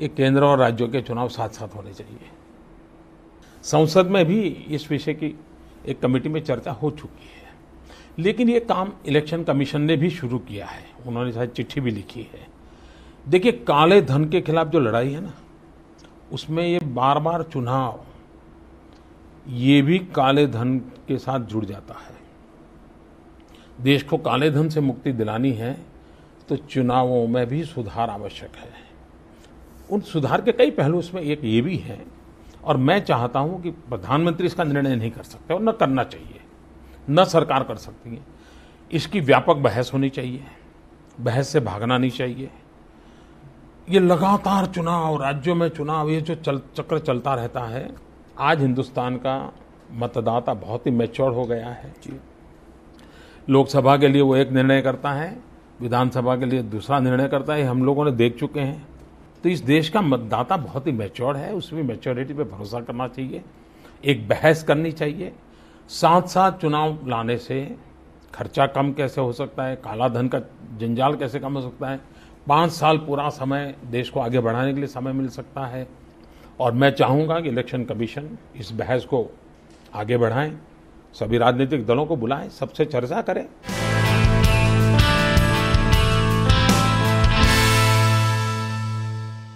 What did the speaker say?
ये केंद्र और राज्यों के चुनाव साथ साथ होने चाहिए संसद में भी इस विषय की एक कमेटी में चर्चा हो चुकी है लेकिन ये काम इलेक्शन कमीशन ने भी शुरू किया है उन्होंने शायद चिट्ठी भी लिखी है देखिए काले धन के खिलाफ जो लड़ाई है ना उसमें ये बार बार चुनाव ये भी काले धन के साथ जुड़ जाता है देश को काले धन से मुक्ति दिलानी है तो चुनावों में भी सुधार आवश्यक है उन सुधार के कई पहलू उसमें एक ये भी है और मैं चाहता हूं कि प्रधानमंत्री इसका निर्णय नहीं कर सकते और न करना चाहिए न सरकार कर सकती है इसकी व्यापक बहस होनी चाहिए बहस से भागना नहीं चाहिए ये लगातार चुनाव राज्यों में चुनाव ये जो चल चक्र चलता रहता है आज हिंदुस्तान का मतदाता बहुत ही मेच्योर हो गया है लोकसभा के लिए वो एक निर्णय करता है विधानसभा के लिए दूसरा निर्णय करता है हम लोगों ने देख चुके हैं तो इस देश का मतदाता बहुत ही मेच्योर है उसमें मेच्योरिटी पे भरोसा करना चाहिए एक बहस करनी चाहिए साथ साथ चुनाव लाने से खर्चा कम कैसे हो सकता है काला धन का जंजाल कैसे कम हो सकता है पाँच साल पूरा समय देश को आगे बढ़ाने के लिए समय मिल सकता है और मैं चाहूँगा कि इलेक्शन कमीशन इस बहस को आगे बढ़ाएं सभी राजनीतिक दलों को बुलाएं सबसे चर्चा करें